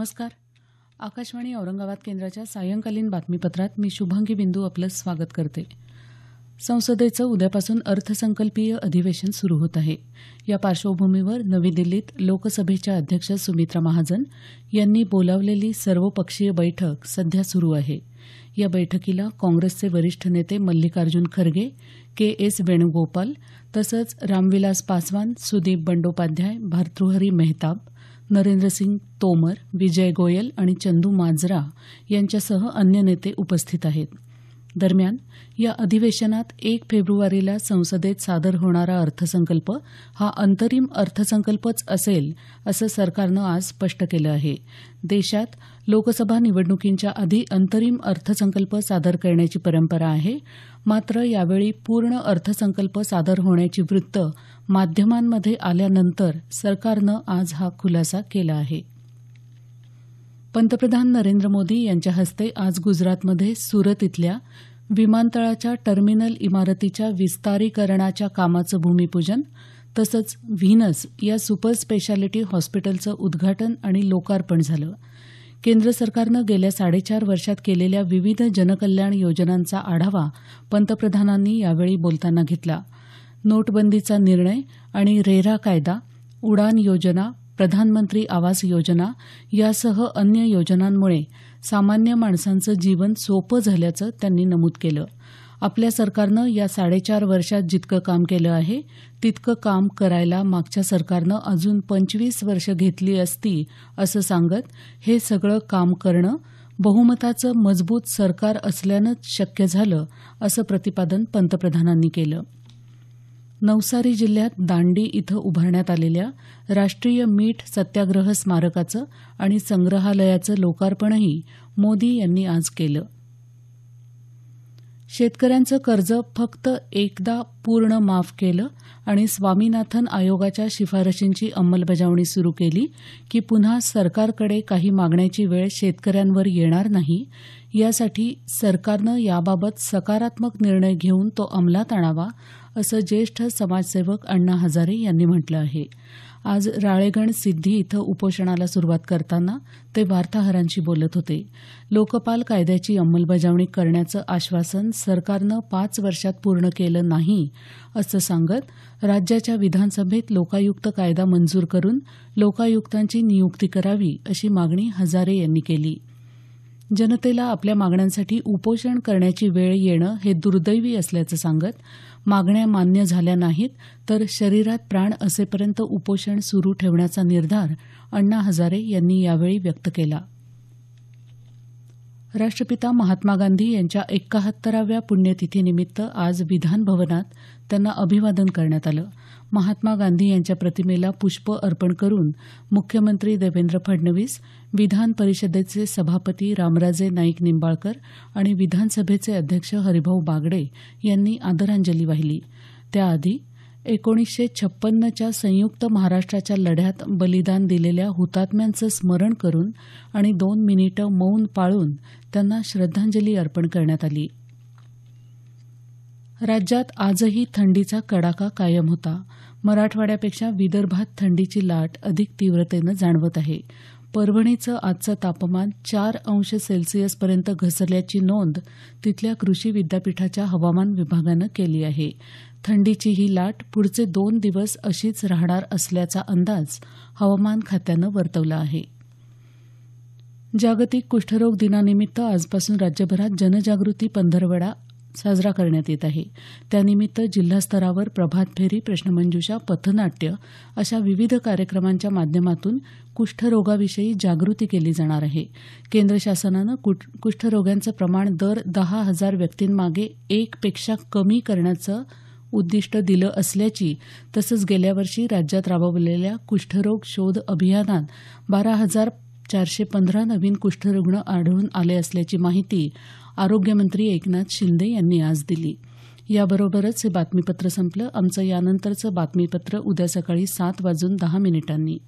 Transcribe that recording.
नमस्कार आकाशवाणी औरंगाबाद केंद्राच्या सायंकालीन बातमीपत्रात मी शुभांगी बिंदू आपलं स्वागत करते संसदेचं उद्यापासून अर्थसंकल्पीय अधिवेशन सुरू होत आहे या पार्श्वभूमीवर नवी दिल्लीत लोकसभेच्या अध्यक्ष सुमित्रा महाजन यांनी बोलावलेली सर्वपक्षीय बैठक सध्या सुरू आहे या बैठकीला काँग्रेसचे वरिष्ठ नेते मल्लिकार्जुन खरगे के एस वेणुगोपाल तसंच रामविलास पासवान सुदीप बंडोपाध्याय भातृहरी मेहताब नरेंद्रसिंग तोमर विजय गोयल आणि चंदू मांजरा यांच्यासह अन्य नेते उपस्थित आहेत दरम्यान या अधिवेशनात एक फेब्रुवारीला संसदेत सादर होणारा अर्थसंकल्प हा अंतरिम अर्थसंकल्पच असेल असं सरकारनं आज स्पष्ट केलं आहे देशात लोकसभा निवडणुकींच्या आधी अंतरिम अर्थसंकल्प सादर करण्याची परंपरा आहे मात्र यावेळी पूर्ण अर्थसंकल्प सादर होण्याची वृत्त माध्यमांमध्ये आल्यानंतर सरकारनं आज हा खुलासा केला आहे पंतप्रधान नरेंद्र मोदी यांच्या हस्ते आज गुजरातमध्ये सुरत इथल्या विमानतळाच्या टर्मिनल इमारतीच्या विस्तारीकरणाच्या कामाचं भूमिपूजन तसंच व्हीनस या सुपर स्पेशालिटी हॉस्पिटलचं उद्घाटन आणि लोकार्पण झालं केंद्र सरकारनं गेल्या साडेचार वर्षात केलेल्या विविध जनकल्याण योजनांचा आढावा पंतप्रधानांनी यावेळी बोलताना घेतला नोटबंदीचा निर्णय आणि रेरा कायदा उडान योजना प्रधानमंत्री आवास योजना यासह अन्य योजनांमुळे सामान्य माणसांचं जीवन सोपं झाल्याचं त्यांनी नमूद केलं आपल्या सरकारनं या साडेचार वर्षात जितकं काम केलं आहे तितकं काम करायला मागच्या सरकारनं अजून पंचवीस वर्ष घेतली असती असं सांगत हे सगळं काम करणं बहुमताचं मजबूत सरकार असल्यानंच शक्य झालं असं प्रतिपादन पंतप्रधानांनी केलं नवसारी जिल्ह्यात दांडी इथं उभारण्यात आलेल्या राष्ट्रीय मीठ सत्याग्रह स्मारकाचं आणि संग्रहालयाचं लोकार्पणही मोदी यांनी आज केलं शेतकऱ्यांचं कर्ज फक्त एकदा पूर्ण माफ केलं आणि स्वामीनाथन आयोगाच्या शिफारशींची अंमलबजावणी सुरू केली की पुन्हा सरकारकडे काही मागण्याची वेळ शेतकऱ्यांवर येणार नाही यासाठी सरकारनं याबाबत सकारात्मक निर्णय घेऊन तो अंमलात आणावा असं ज्येष्ठ समाजसेवक अण्णा हजारे यांनी म्हटलं आहे आज राळेगण सिद्धी इथं उपोषणाला सुरुवात करताना ते वार्ताहरांशी बोलत होते लोकपाल कायद्याची अंमलबजावणी करण्याचं आश्वासन सरकारनं पाच वर्षात पूर्ण केलं नाही असं सांगत राज्याच्या विधानसभेत लोकायुक्त कायदा मंजूर करून लोकायुक्तांची नियुक्ती करावी अशी मागणी हजारे यांनी केली जनतेला आपल्या मागण्यांसाठी उपोषण करण्याची वेळ येणं हे दुर्दैवी असल्याचं सांगत मागण्या मान्य झाल्या नाहीत तर शरीरात प्राण असेपर्यंत उपोषण सुरू ठेवण्याचा निर्धार अण्णा हजारे यांनी यावेळी व्यक्त केला राष्ट्रपिता महात्मा गांधी यांच्या एकाहत्तराव्या पुण्यतिथीनिमित्त आज विधान भवनात त्यांना अभिवादन करण्यात आलं महात्मा गांधी यांच्या प्रतिमेला पुष्प अर्पण करून मुख्यमंत्री देवेंद्र फडणवीस विधान परिषदेचे सभापती रामराजे नाईक निंबाळकर आणि विधानसभेचे अध्यक्ष हरिभाऊ बागडे यांनी आदरांजली वाहिली त्याआधी एकोणीसशे छप्पन्नच्या संयुक्त महाराष्ट्राच्या लढ्यात बलिदान दिलेल्या हुतात्म्यांचं स्मरण करून आणि दोन मिनिटं मौन पाळून त्यांना श्रद्धांजली अर्पण करण्यात आली राज्यात आजही थंडीचा कडाका कायम होता मराठवाड्यापेक्षा विदर्भात थंडीची लाट अधिक तीव्रतेनं जाणवत आहे परभणीचं आजचं तापमान चार अंश सेल्सिअसपर्यंत घसरल्याची नोंद तिथल्या कृषी विद्यापीठाच्या हवामान विभागानं केली आहे थंडीची ही लाट पुढचे दोन दिवस अशीच राहणार असल्याचा अंदाज हवामान खात्यानं वर्तवला आहे जागतिक कुष्ठरोग दिनानिमित्त आजपासून राज्यभरात जनजागृती पंधरवडा साजरा करण्यात येत आहे त्यानिमित्त जिल्हास्तरावर प्रभात फेरी प्रश्नमंजुषा पथनाट्य अशा विविध कार्यक्रमांच्या माध्यमातून कुष्ठरोगाविषयी जागृती केली जाणार आहे केंद्र शासनानं कुष्ठरोग्यांचं प्रमाण दर दहा हजार व्यक्तींमागे एकपेक्षा पेक्षा कमी करण्याचं उद्दिष्ट दिलं असल्याची तसंच गेल्या वर्षी राज्यात राबवलेल्या कुष्ठरोग शोध अभियानात बारा हजार चारशे पंधरा नवीन कुष्ठरुग्ण आढळून आले असल्याची माहिती आरोग्यमंत्री एकनाथ शिंदे यांनी आज दिली याबरोबरच हे बातमीपत्र संपलं आमचं यानंतरचं बातमीपत्र उद्या सकाळी सात वाजून दहा मिनिटांनी